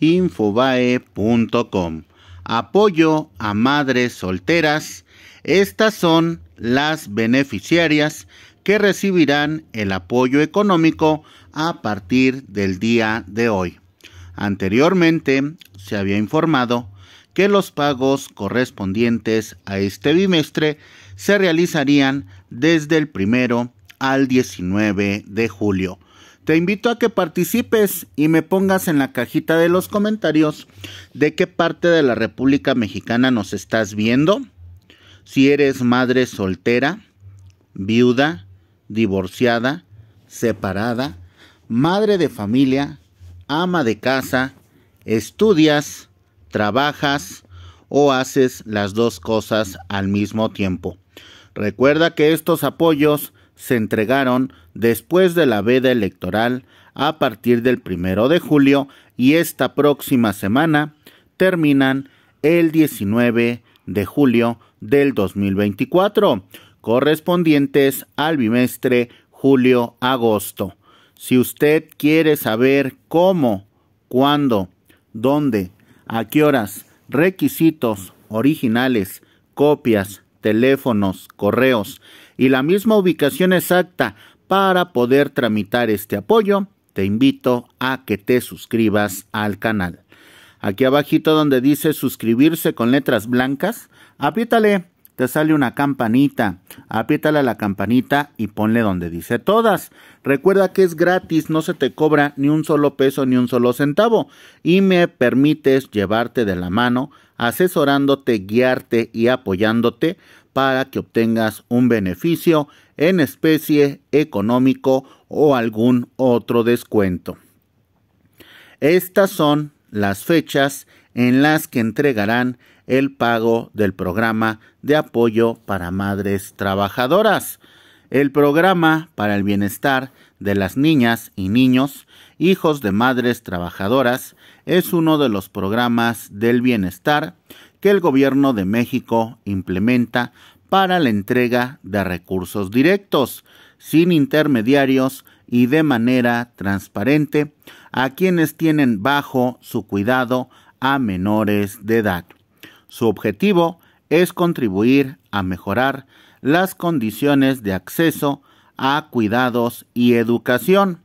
infobae.com. Apoyo a madres solteras. Estas son las beneficiarias que recibirán el apoyo económico a partir del día de hoy. Anteriormente se había informado que los pagos correspondientes a este bimestre se realizarían desde el primero al 19 de julio. Te invito a que participes y me pongas en la cajita de los comentarios de qué parte de la República Mexicana nos estás viendo. Si eres madre soltera, viuda, divorciada, separada, madre de familia, ama de casa, estudias, trabajas o haces las dos cosas al mismo tiempo. Recuerda que estos apoyos se entregaron después de la veda electoral a partir del primero de julio y esta próxima semana terminan el 19 de julio del 2024, correspondientes al bimestre julio-agosto. Si usted quiere saber cómo, cuándo, dónde, a qué horas, requisitos, originales, copias, teléfonos, correos, y la misma ubicación exacta para poder tramitar este apoyo, te invito a que te suscribas al canal. Aquí abajito donde dice suscribirse con letras blancas, apriétale, te sale una campanita, apriétale a la campanita y ponle donde dice todas. Recuerda que es gratis, no se te cobra ni un solo peso ni un solo centavo y me permites llevarte de la mano, asesorándote, guiarte y apoyándote para que obtengas un beneficio en especie económico o algún otro descuento. Estas son las fechas en las que entregarán el pago del programa de apoyo para madres trabajadoras. El programa para el bienestar de las niñas y niños, hijos de madres trabajadoras, es uno de los programas del bienestar que el gobierno de México implementa para la entrega de recursos directos, sin intermediarios y de manera transparente a quienes tienen bajo su cuidado a menores de edad. Su objetivo es contribuir a mejorar las condiciones de acceso a cuidados y educación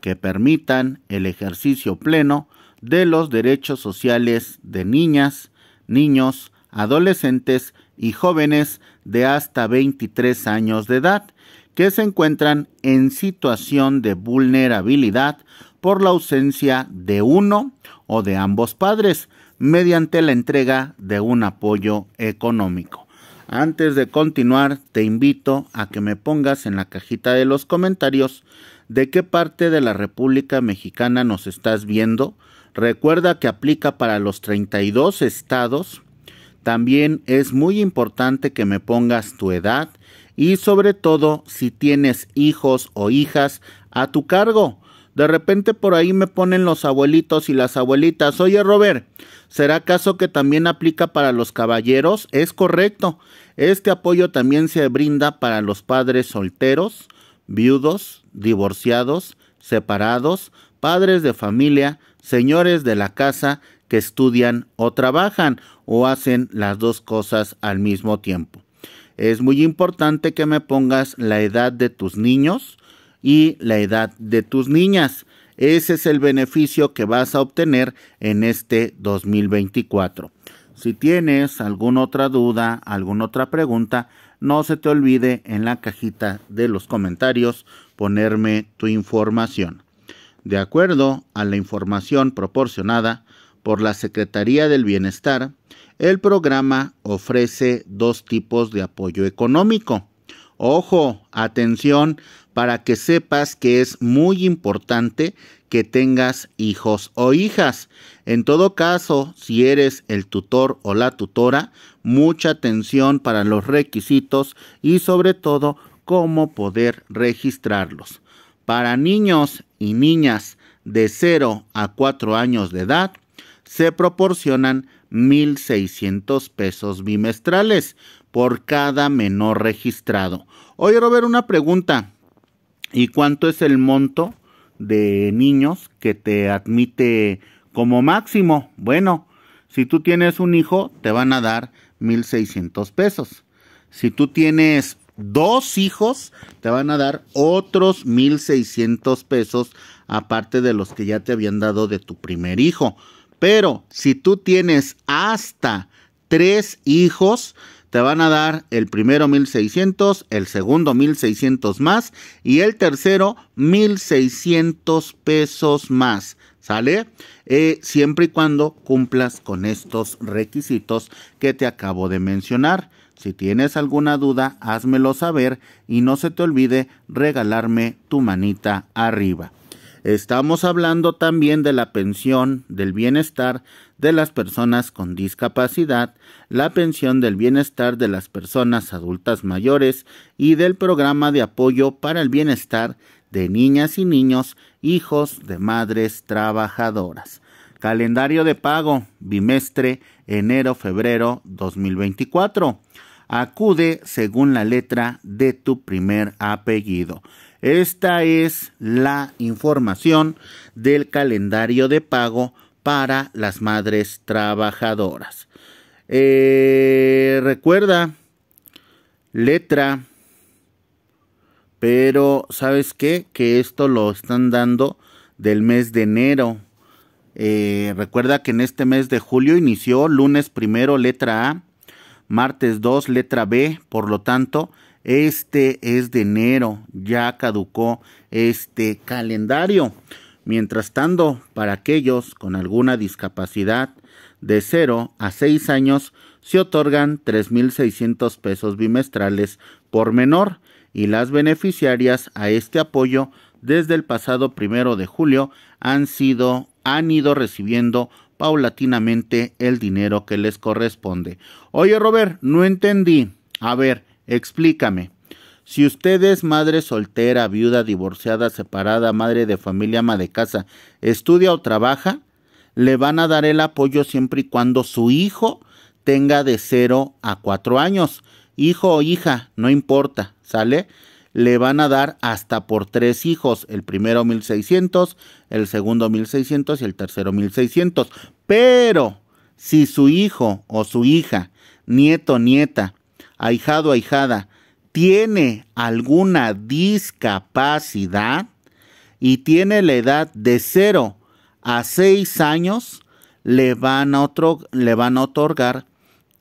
que permitan el ejercicio pleno de los derechos sociales de niñas, niños, adolescentes y jóvenes de hasta 23 años de edad que se encuentran en situación de vulnerabilidad por la ausencia de uno o de ambos padres mediante la entrega de un apoyo económico. Antes de continuar, te invito a que me pongas en la cajita de los comentarios de qué parte de la República Mexicana nos estás viendo, Recuerda que aplica para los 32 estados. También es muy importante que me pongas tu edad y sobre todo si tienes hijos o hijas a tu cargo. De repente por ahí me ponen los abuelitos y las abuelitas. Oye Robert, ¿será acaso que también aplica para los caballeros? Es correcto. Este apoyo también se brinda para los padres solteros, viudos, divorciados, separados, padres de familia, señores de la casa que estudian o trabajan o hacen las dos cosas al mismo tiempo. Es muy importante que me pongas la edad de tus niños y la edad de tus niñas. Ese es el beneficio que vas a obtener en este 2024. Si tienes alguna otra duda, alguna otra pregunta, no se te olvide en la cajita de los comentarios ponerme tu información. De acuerdo a la información proporcionada por la Secretaría del Bienestar, el programa ofrece dos tipos de apoyo económico. Ojo, atención, para que sepas que es muy importante que tengas hijos o hijas. En todo caso, si eres el tutor o la tutora, mucha atención para los requisitos y sobre todo cómo poder registrarlos. Para niños y niñas de 0 a 4 años de edad, se proporcionan 1.600 pesos bimestrales por cada menor registrado. Oye, Robert, una pregunta. ¿Y cuánto es el monto de niños que te admite como máximo? Bueno, si tú tienes un hijo, te van a dar 1.600 pesos. Si tú tienes dos hijos, te van a dar otros 1.600 pesos, aparte de los que ya te habían dado de tu primer hijo. Pero si tú tienes hasta tres hijos, te van a dar el primero 1600, el segundo 1600 más y el tercero 1600 pesos más. ¿Sale? Eh, siempre y cuando cumplas con estos requisitos que te acabo de mencionar. Si tienes alguna duda, házmelo saber y no se te olvide regalarme tu manita arriba. Estamos hablando también de la pensión del bienestar de las personas con discapacidad, la pensión del bienestar de las personas adultas mayores y del programa de apoyo para el bienestar de niñas y niños hijos de madres trabajadoras. Calendario de pago bimestre enero-febrero 2024 acude según la letra de tu primer apellido. Esta es la información del calendario de pago para las madres trabajadoras. Eh, recuerda, letra, pero ¿sabes qué? Que esto lo están dando del mes de enero. Eh, recuerda que en este mes de julio inició lunes primero letra A, martes 2, letra B, por lo tanto, este es de enero, ya caducó este calendario. Mientras tanto, para aquellos con alguna discapacidad de 0 a 6 años, se otorgan 3.600 pesos bimestrales por menor y las beneficiarias a este apoyo desde el pasado primero de julio han sido han ido recibiendo paulatinamente el dinero que les corresponde. Oye Robert, no entendí. A ver, explícame. Si usted es madre soltera, viuda, divorciada, separada, madre de familia, ama de casa, estudia o trabaja, le van a dar el apoyo siempre y cuando su hijo tenga de 0 a 4 años. Hijo o hija, no importa, ¿sale? le van a dar hasta por tres hijos, el primero 1600, el segundo 1600 y el tercero 1600. Pero si su hijo o su hija, nieto, nieta, ahijado, ahijada, tiene alguna discapacidad y tiene la edad de 0 a 6 años, le van a, otro, le van a otorgar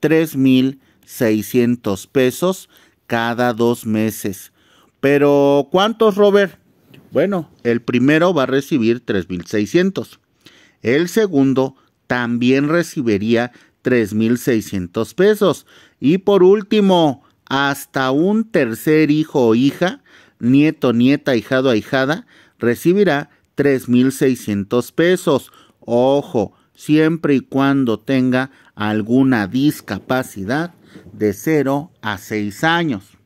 3.600 pesos cada dos meses. Pero ¿cuántos, Robert? Bueno, el primero va a recibir 3.600. El segundo también recibiría 3.600 pesos. Y por último, hasta un tercer hijo o hija, nieto, nieta, hijado, ahijada, recibirá 3.600 pesos. Ojo, siempre y cuando tenga alguna discapacidad de 0 a 6 años.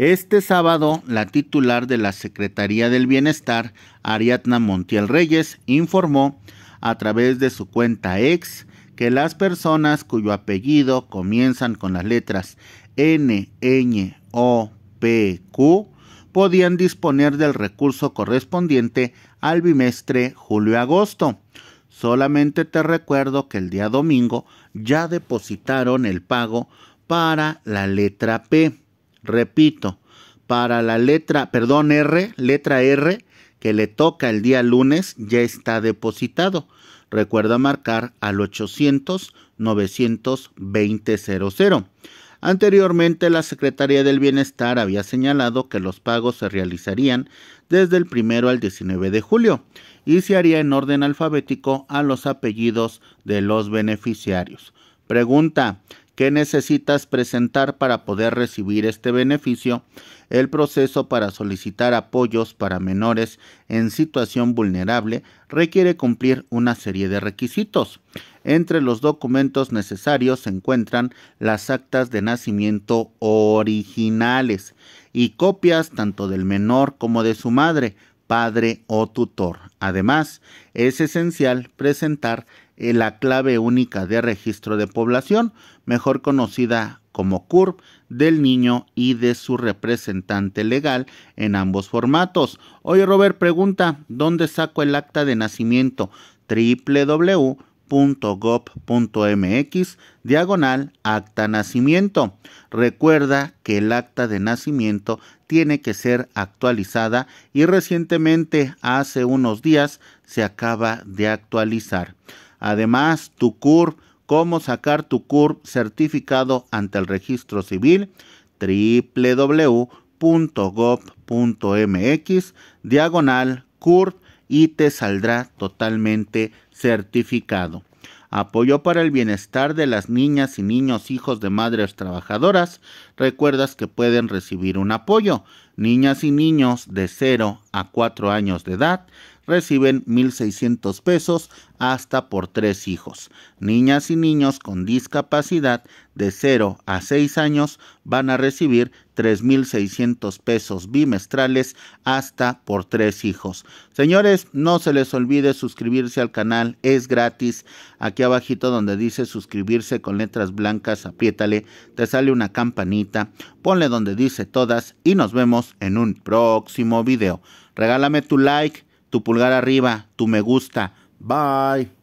Este sábado, la titular de la Secretaría del Bienestar, Ariadna Montiel Reyes, informó a través de su cuenta ex que las personas cuyo apellido comienzan con las letras N, N, O, P, Q podían disponer del recurso correspondiente al bimestre julio-agosto. Solamente te recuerdo que el día domingo ya depositaron el pago para la letra P. Repito, para la letra, perdón, R, letra R, que le toca el día lunes, ya está depositado. Recuerda marcar al 800 920 Anteriormente, la Secretaría del Bienestar había señalado que los pagos se realizarían desde el primero al 19 de julio y se haría en orden alfabético a los apellidos de los beneficiarios. Pregunta, ¿Qué necesitas presentar para poder recibir este beneficio, el proceso para solicitar apoyos para menores en situación vulnerable requiere cumplir una serie de requisitos. Entre los documentos necesarios se encuentran las actas de nacimiento originales y copias tanto del menor como de su madre, padre o tutor. Además, es esencial presentar eh, la clave única de registro de población, mejor conocida como CURP, del niño y de su representante legal en ambos formatos. Oye, Robert pregunta, ¿dónde saco el acta de nacimiento? www .gob.mx diagonal acta nacimiento. Recuerda que el acta de nacimiento tiene que ser actualizada y recientemente, hace unos días, se acaba de actualizar. Además, tu CURP, cómo sacar tu CURP certificado ante el registro civil, www.gob.mx diagonal CURP y te saldrá totalmente certificado. Apoyo para el bienestar de las niñas y niños hijos de madres trabajadoras. Recuerdas que pueden recibir un apoyo. Niñas y niños de 0 a 4 años de edad reciben 1.600 pesos hasta por tres hijos. Niñas y niños con discapacidad de 0 a 6 años van a recibir 3.600 pesos bimestrales hasta por tres hijos. Señores, no se les olvide suscribirse al canal, es gratis. Aquí abajito donde dice suscribirse con letras blancas, apriétale, te sale una campanita, ponle donde dice todas y nos vemos en un próximo video. Regálame tu like tu pulgar arriba, tu me gusta. Bye.